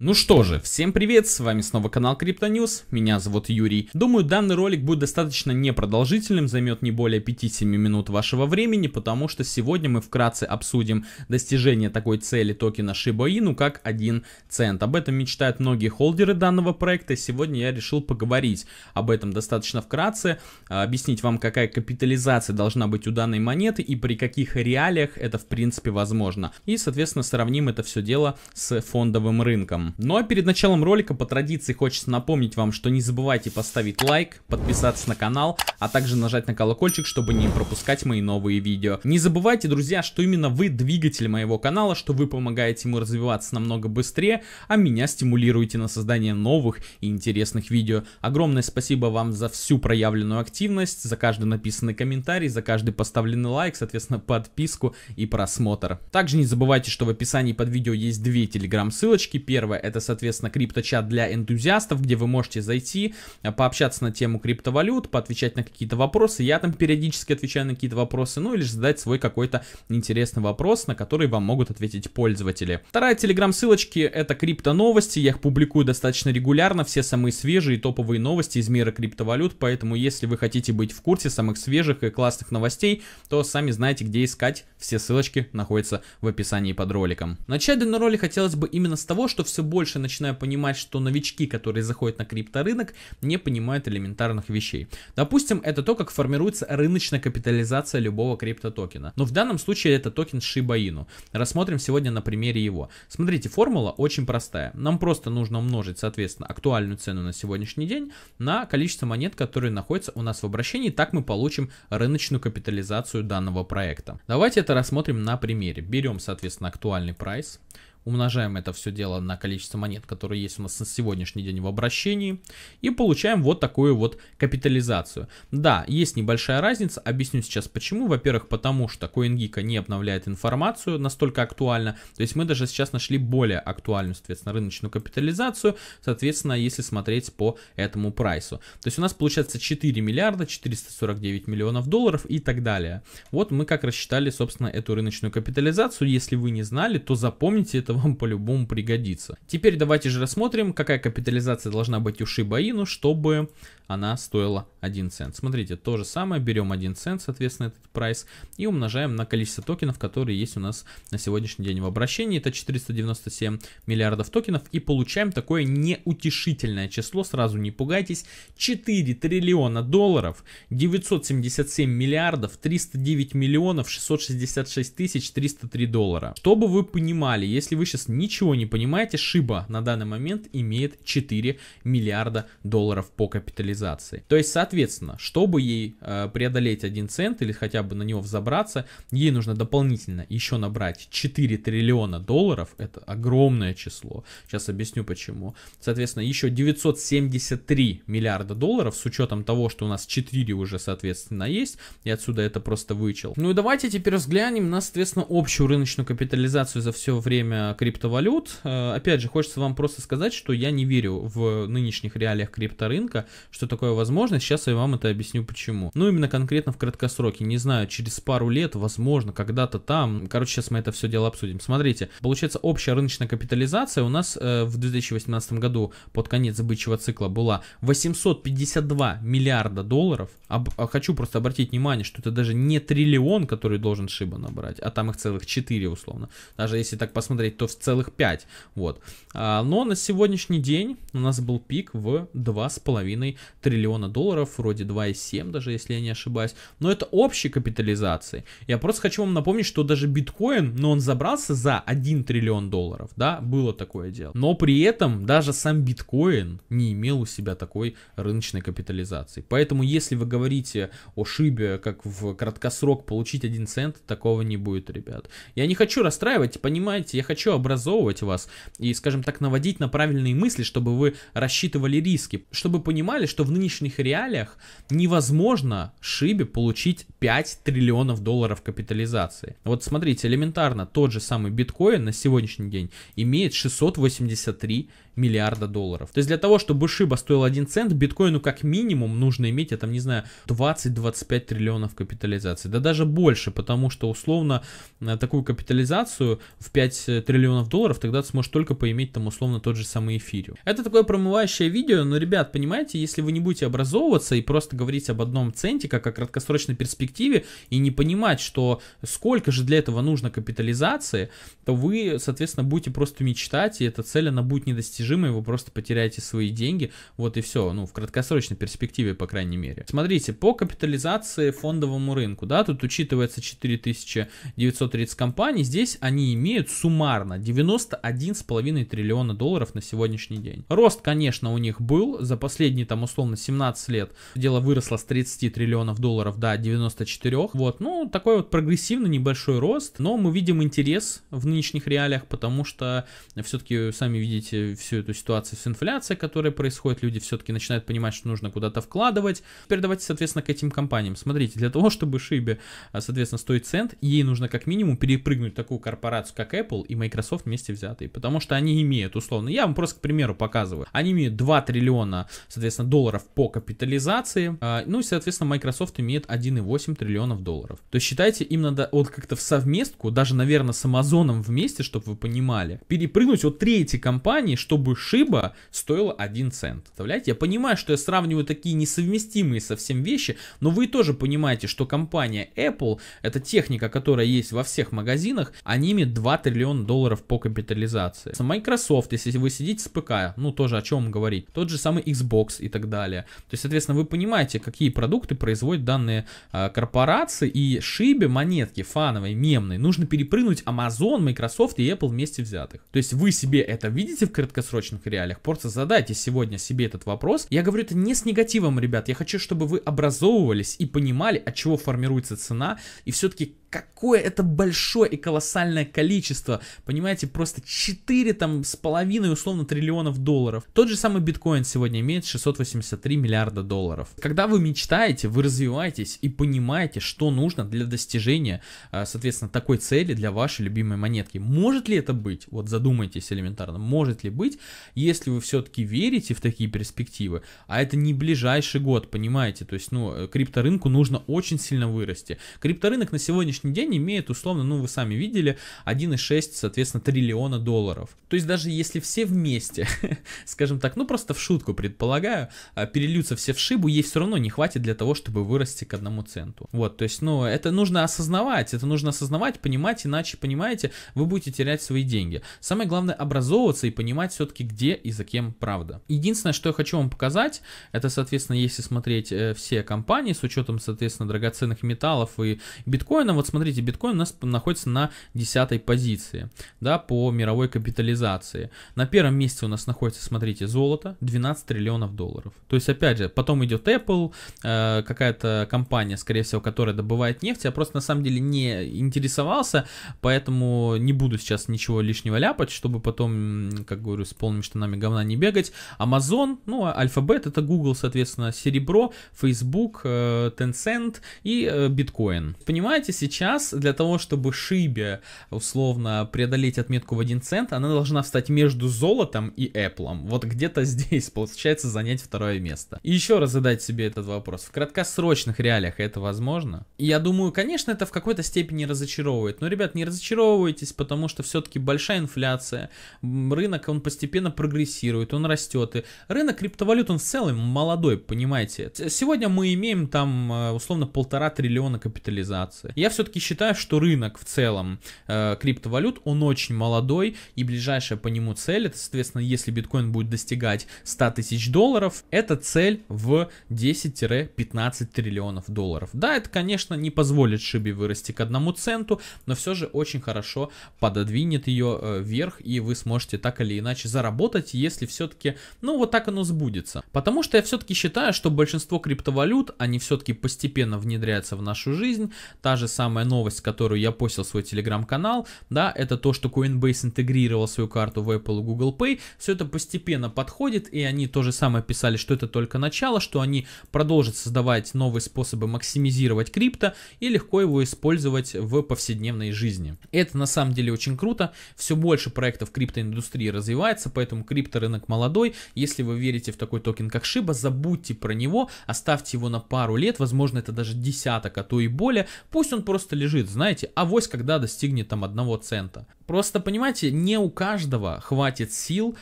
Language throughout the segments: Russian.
Ну что же, всем привет, с вами снова канал Крипто Криптоньюз, меня зовут Юрий. Думаю, данный ролик будет достаточно непродолжительным, займет не более 5-7 минут вашего времени, потому что сегодня мы вкратце обсудим достижение такой цели токена Shiba Inu как 1 цент. Об этом мечтают многие холдеры данного проекта, сегодня я решил поговорить об этом достаточно вкратце, а, объяснить вам, какая капитализация должна быть у данной монеты и при каких реалиях это в принципе возможно. И, соответственно, сравним это все дело с фондовым рынком. М. Ну а перед началом ролика по традиции хочется напомнить вам, что не забывайте поставить лайк, подписаться на канал, а также нажать на колокольчик, чтобы не пропускать мои новые видео. Не забывайте, друзья, что именно вы двигатель моего канала, что вы помогаете ему развиваться намного быстрее, а меня стимулируете на создание новых и интересных видео. Огромное спасибо вам за всю проявленную активность, за каждый написанный комментарий, за каждый поставленный лайк, соответственно, подписку и просмотр. Также не забывайте, что в описании под видео есть две телеграм-ссылочки. Первая Первое, это, соответственно, крипточат для энтузиастов, где вы можете зайти, э, пообщаться на тему криптовалют, поотвечать на какие-то вопросы. Я там периодически отвечаю на какие-то вопросы, ну или же задать свой какой-то интересный вопрос, на который вам могут ответить пользователи. Вторая телеграм-ссылочки это крипто-новости, я их публикую достаточно регулярно, все самые свежие и топовые новости из мира криптовалют, поэтому если вы хотите быть в курсе самых свежих и классных новостей, то сами знаете, где искать, все ссылочки находятся в описании под роликом. Начать данный ролик хотелось бы именно с того, что все больше начинаю понимать, что новички, которые заходят на крипторынок, не понимают элементарных вещей. Допустим, это то, как формируется рыночная капитализация любого криптотокена. Но в данном случае это токен Shiba Inu. Рассмотрим сегодня на примере его. Смотрите, формула очень простая. Нам просто нужно умножить, соответственно, актуальную цену на сегодняшний день на количество монет, которые находятся у нас в обращении. Так мы получим рыночную капитализацию данного проекта. Давайте это рассмотрим на примере. Берем, соответственно, актуальный прайс умножаем это все дело на количество монет, которые есть у нас на сегодняшний день в обращении, и получаем вот такую вот капитализацию. Да, есть небольшая разница, объясню сейчас почему. Во-первых, потому что CoinGeek не обновляет информацию настолько актуально, то есть мы даже сейчас нашли более актуальную, соответственно, рыночную капитализацию, соответственно, если смотреть по этому прайсу. То есть у нас получается 4 миллиарда 449 миллионов долларов и так далее. Вот мы как рассчитали, собственно, эту рыночную капитализацию. Если вы не знали, то запомните это это вам по-любому пригодится. Теперь давайте же рассмотрим, какая капитализация должна быть у Шибаину, чтобы она стоила 1 цент. Смотрите, то же самое, берем 1 цент, соответственно, этот прайс, и умножаем на количество токенов, которые есть у нас на сегодняшний день в обращении. Это 497 миллиардов токенов, и получаем такое неутешительное число, сразу не пугайтесь, 4 триллиона долларов, 977 миллиардов, 309 миллионов, 666 тысяч, 303 доллара. Чтобы вы понимали, если вы сейчас ничего не понимаете, Шиба на данный момент имеет 4 миллиарда долларов по капитализации. То есть, соответственно, чтобы ей э, преодолеть 1 цент или хотя бы на него взобраться, ей нужно дополнительно еще набрать 4 триллиона долларов. Это огромное число. Сейчас объясню почему. Соответственно, еще 973 миллиарда долларов с учетом того, что у нас 4 уже, соответственно, есть. И отсюда это просто вычел. Ну и давайте теперь взглянем на, соответственно, общую рыночную капитализацию за все время криптовалют. Э, опять же, хочется вам просто сказать, что я не верю в нынешних реалиях крипторынка, что такое возможно. Сейчас я вам это объясню почему. Ну, именно конкретно в краткосроке. Не знаю, через пару лет, возможно, когда-то там. Короче, сейчас мы это все дело обсудим. Смотрите, получается, общая рыночная капитализация у нас э, в 2018 году под конец бычьего цикла была 852 миллиарда долларов. Об, а хочу просто обратить внимание, что это даже не триллион, который должен Шиба набрать, а там их целых 4 условно. Даже если так посмотреть то в целых 5. Вот. А, но на сегодняшний день у нас был пик в 2,5 триллиона долларов, вроде 2,7 даже, если я не ошибаюсь. Но это общей капитализации. Я просто хочу вам напомнить, что даже биткоин, но он забрался за 1 триллион долларов, да, было такое дело. Но при этом даже сам биткоин не имел у себя такой рыночной капитализации. Поэтому если вы говорите о шибе, как в краткосрок получить 1 цент, такого не будет, ребят. Я не хочу расстраивать, понимаете, я хочу еще образовывать вас и, скажем так, наводить на правильные мысли, чтобы вы рассчитывали риски, чтобы понимали, что в нынешних реалиях невозможно Шибе получить 5 триллионов долларов капитализации. Вот смотрите, элементарно, тот же самый биткоин на сегодняшний день имеет 683 миллиарда долларов. То есть для того, чтобы Шиба стоил 1 цент, биткоину как минимум нужно иметь, я там не знаю, 20-25 триллионов капитализации. Да даже больше, потому что условно э, такую капитализацию в 5 триллионов триллионов долларов, тогда ты сможешь только поиметь там условно тот же самый эфириум. Это такое промывающее видео, но, ребят, понимаете, если вы не будете образовываться и просто говорить об одном центе, как о краткосрочной перспективе, и не понимать, что сколько же для этого нужно капитализации, то вы, соответственно, будете просто мечтать, и эта цель, она будет недостижимой, вы просто потеряете свои деньги, вот и все, ну, в краткосрочной перспективе, по крайней мере. Смотрите, по капитализации фондовому рынку, да, тут учитывается 4930 компаний, здесь они имеют суммарно шикарно. 91,5 триллиона долларов на сегодняшний день. Рост, конечно, у них был. За последние, там, условно, 17 лет дело выросло с 30 триллионов долларов до 94. Вот, ну, такой вот прогрессивный небольшой рост. Но мы видим интерес в нынешних реалиях, потому что все-таки, сами видите, всю эту ситуацию с инфляцией, которая происходит. Люди все-таки начинают понимать, что нужно куда-то вкладывать. Теперь давайте, соответственно, к этим компаниям. Смотрите, для того, чтобы шибе соответственно, стоит цент, ей нужно как минимум перепрыгнуть такую корпорацию, как Apple и Microsoft Microsoft вместе взятые, потому что они имеют, условно, я вам просто к примеру показываю, они имеют 2 триллиона, соответственно, долларов по капитализации, а, ну и, соответственно, Microsoft имеет 1,8 триллионов долларов. То есть, считайте, им надо вот как-то в совместку, даже, наверное, с Amazon вместе, чтобы вы понимали, перепрыгнуть вот третьей компании, чтобы шиба стоила 1 цент. Представляете? Я понимаю, что я сравниваю такие несовместимые совсем вещи, но вы тоже понимаете, что компания Apple, это техника, которая есть во всех магазинах, они имеют 2 триллиона долларов долларов по капитализации. Microsoft, если вы сидите с ПК, ну тоже о чем говорить. Тот же самый Xbox и так далее. То есть, соответственно, вы понимаете, какие продукты производят данные э, корпорации и шибе монетки фановой, мемной. Нужно перепрыгнуть Amazon, Microsoft и Apple вместе взятых. То есть вы себе это видите в краткосрочных реалиях? Просто задайте сегодня себе этот вопрос. Я говорю это не с негативом, ребят. Я хочу, чтобы вы образовывались и понимали, от чего формируется цена и все-таки какое это большое и колоссальное количество, понимаете, просто 4 там с половиной условно триллионов долларов. Тот же самый биткоин сегодня имеет 683 миллиарда долларов. Когда вы мечтаете, вы развиваетесь и понимаете, что нужно для достижения, а, соответственно, такой цели для вашей любимой монетки. Может ли это быть? Вот задумайтесь элементарно, может ли быть, если вы все-таки верите в такие перспективы, а это не ближайший год, понимаете, то есть, ну, э, крипторынку нужно очень сильно вырасти. Крипторынок на сегодняшний сегодняшний день имеет условно, ну вы сами видели, 1,6, соответственно, триллиона долларов. То есть даже если все вместе, скажем так, ну просто в шутку предполагаю, а, перельются все в шибу, ей все равно не хватит для того, чтобы вырасти к одному центу. Вот, то есть, ну это нужно осознавать, это нужно осознавать, понимать, иначе, понимаете, вы будете терять свои деньги. Самое главное образовываться и понимать все-таки, где и за кем правда. Единственное, что я хочу вам показать, это, соответственно, если смотреть э, все компании с учетом, соответственно, драгоценных металлов и биткоина, вот смотрите, биткоин у нас находится на 10 позиции, да, по мировой капитализации. На первом месте у нас находится, смотрите, золото, 12 триллионов долларов. То есть, опять же, потом идет Apple, э, какая-то компания, скорее всего, которая добывает нефть. Я просто на самом деле не интересовался, поэтому не буду сейчас ничего лишнего ляпать, чтобы потом, как говорю, с полными штанами говна не бегать. Amazon, ну, а Alphabet, это Google, соответственно, серебро, Facebook, э, Tencent и биткоин. Э, Bitcoin. Понимаете, сейчас сейчас для того, чтобы шибе условно преодолеть отметку в 1 цент, она должна встать между золотом и Apple. Вот где-то здесь получается занять второе место. И еще раз задать себе этот вопрос. В краткосрочных реалиях это возможно? Я думаю, конечно, это в какой-то степени разочаровывает. Но, ребят, не разочаровывайтесь, потому что все-таки большая инфляция, рынок, он постепенно прогрессирует, он растет. И рынок криптовалют, он в целом молодой, понимаете. Сегодня мы имеем там э, условно полтора триллиона капитализации. Я все-таки все-таки считаю, что рынок в целом э, криптовалют, он очень молодой, и ближайшая по нему цель, это, соответственно, если биткоин будет достигать 100 тысяч долларов, это цель в 10-15 триллионов долларов. Да, это, конечно, не позволит Шиби вырасти к одному центу, но все же очень хорошо пододвинет ее э, вверх, и вы сможете так или иначе заработать, если все-таки, ну, вот так оно сбудется. Потому что я все-таки считаю, что большинство криптовалют, они все-таки постепенно внедряются в нашу жизнь, та же самая самая новость, которую я постил в свой телеграм-канал, да, это то, что Coinbase интегрировал свою карту в Apple и Google Pay. Все это постепенно подходит, и они то же самое писали, что это только начало, что они продолжат создавать новые способы максимизировать крипто и легко его использовать в повседневной жизни. Это на самом деле очень круто. Все больше проектов криптоиндустрии развивается, поэтому крипторынок молодой. Если вы верите в такой токен, как Shiba, забудьте про него, оставьте его на пару лет, возможно, это даже десяток, а то и более. Пусть он просто просто лежит, знаете, авось когда достигнет там одного цента. Просто, понимаете, не у каждого хватит сил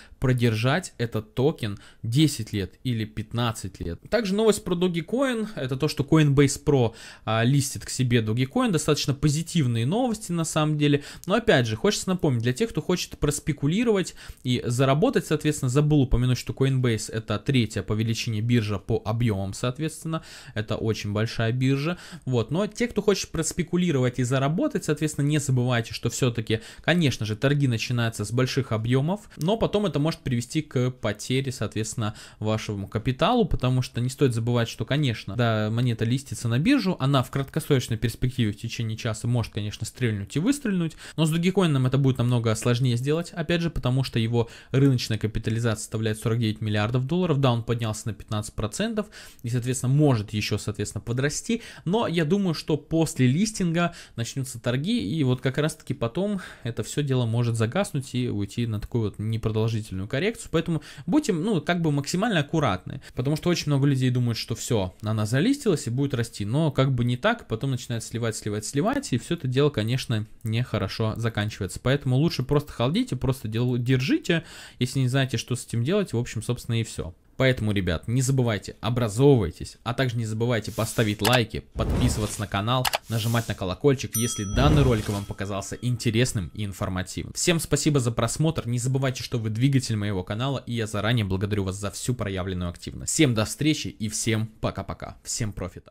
продержать этот токен 10 лет или 15 лет. Также новость про Dogecoin, это то, что Coinbase Pro а, листит к себе Dogecoin, достаточно позитивные новости на самом деле, но опять же, хочется напомнить, для тех, кто хочет проспекулировать и заработать, соответственно, забыл упомянуть, что Coinbase это третья по величине биржа по объемам, соответственно, это очень большая биржа, вот, но те, кто хочет проспекулировать и заработать, соответственно, не забывайте, что все-таки, конечно же, торги начинаются с больших объемов, но потом это может может привести к потере, соответственно, вашему капиталу, потому что не стоит забывать, что, конечно, да, монета листится на биржу, она в краткосрочной перспективе в течение часа может, конечно, стрельнуть и выстрельнуть, но с Dogecoin это будет намного сложнее сделать, опять же, потому что его рыночная капитализация составляет 49 миллиардов долларов, да, он поднялся на 15% и, соответственно, может еще, соответственно, подрасти, но я думаю, что после листинга начнутся торги, и вот как раз-таки потом это все дело может загаснуть и уйти на такой вот непродолжительный дополнительную коррекцию, поэтому будьте, ну, как бы максимально аккуратны, потому что очень много людей думают, что все, она залистилась и будет расти, но как бы не так, потом начинает сливать, сливать, сливать, и все это дело, конечно, нехорошо заканчивается, поэтому лучше просто холдите, просто держите, если не знаете, что с этим делать, в общем, собственно, и все. Поэтому, ребят, не забывайте, образовывайтесь, а также не забывайте поставить лайки, подписываться на канал, нажимать на колокольчик, если данный ролик вам показался интересным и информативным. Всем спасибо за просмотр, не забывайте, что вы двигатель моего канала, и я заранее благодарю вас за всю проявленную активность. Всем до встречи и всем пока-пока. Всем профита.